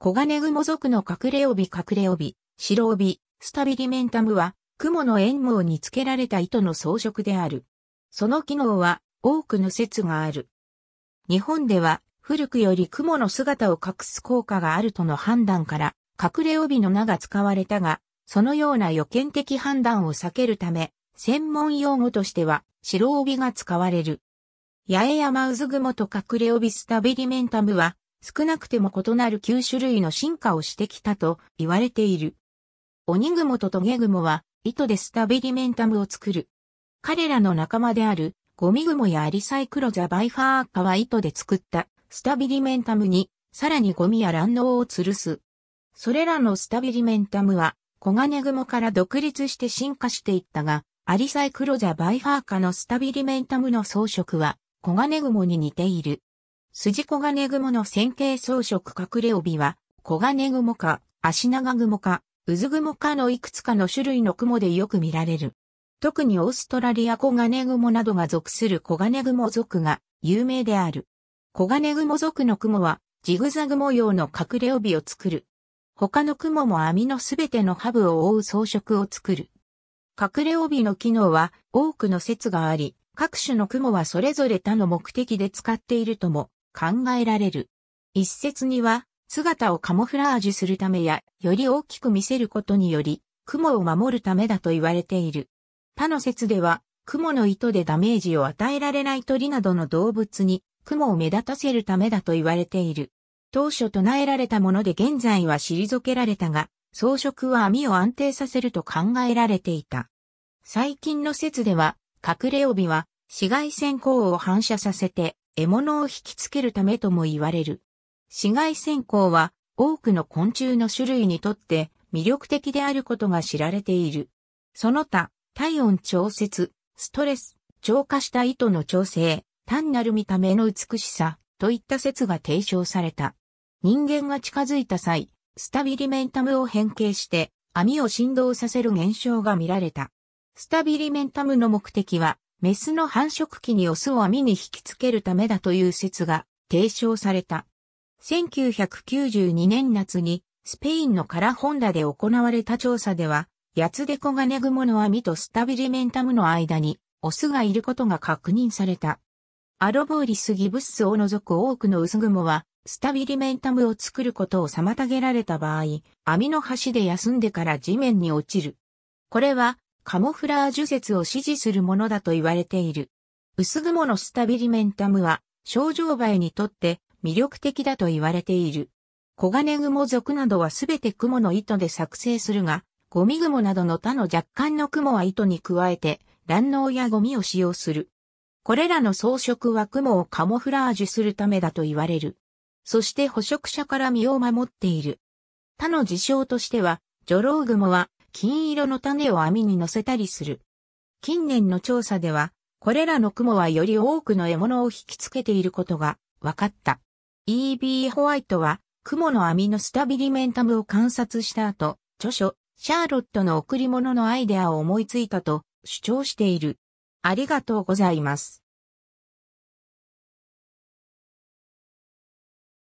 小金雲属の隠れ帯隠れ帯、白帯、スタビリメンタムは、雲の縁網につけられた糸の装飾である。その機能は多くの説がある。日本では古くより雲の姿を隠す効果があるとの判断から、隠れ帯の名が使われたが、そのような予見的判断を避けるため、専門用語としては白帯が使われる。八重山渦雲と隠れ帯スタビリメンタムは、少なくても異なる9種類の進化をしてきたと言われている。オニグモとトゲグモは糸でスタビリメンタムを作る。彼らの仲間であるゴミグモやアリサイクロザバイファーカは糸で作ったスタビリメンタムにさらにゴミや卵黄を吊るす。それらのスタビリメンタムはコガネグモから独立して進化していったが、アリサイクロザバイファーカのスタビリメンタムの装飾はコガネグモに似ている。筋ネ金モの線形装飾隠れ帯は、黄金雲か、ガ長雲か、渦雲かのいくつかの種類の雲でよく見られる。特にオーストラリア黄金雲などが属する黄金雲族が有名である。黄金雲族の雲は、ジグザグ模様の隠れ帯を作る。他の雲も網のすべてのハブを覆う装飾を作る。隠れ帯の機能は多くの説があり、各種の雲はそれぞれ他の目的で使っているとも考えられる。一説には、姿をカモフラージュするためや、より大きく見せることにより、雲を守るためだと言われている。他の説では、雲の糸でダメージを与えられない鳥などの動物に、雲を目立たせるためだと言われている。当初唱えられたもので現在は退けられたが、装飾は網を安定させると考えられていた。最近の説では、隠れ帯は紫外線光を反射させて獲物を引きつけるためとも言われる。紫外線光は多くの昆虫の種類にとって魅力的であることが知られている。その他、体温調節、ストレス、超過した糸の調整、単なる見た目の美しさ、といった説が提唱された。人間が近づいた際、スタビリメンタムを変形して、網を振動させる現象が見られた。スタビリメンタムの目的は、メスの繁殖期にオスを網に引きつけるためだという説が提唱された。1992年夏にスペインのカラホンダで行われた調査では、ヤツデコガネグモの網とスタビリメンタムの間にオスがいることが確認された。アロボーリスギブスを除く多くのウスグモは、スタビリメンタムを作ることを妨げられた場合、網の端で休んでから地面に落ちる。これはカモフラージュ説を支持するものだと言われている。薄雲のスタビリメンタムは、症状梅にとって魅力的だと言われている。黄金雲属などはすべて雲の糸で作成するが、ゴミ雲などの他の若干の雲は糸に加えて、卵農やゴミを使用する。これらの装飾は雲をカモフラージュするためだと言われる。そして捕食者から身を守っている。他の事象としては、ジョロウ雲は金色の種を網に乗せたりする。近年の調査では、これらの雲はより多くの獲物を引きつけていることが分かった。E.B. ホワイトは、雲の網のスタビリメンタムを観察した後、著書、シャーロットの贈り物のアイデアを思いついたと主張している。ありがとうございます。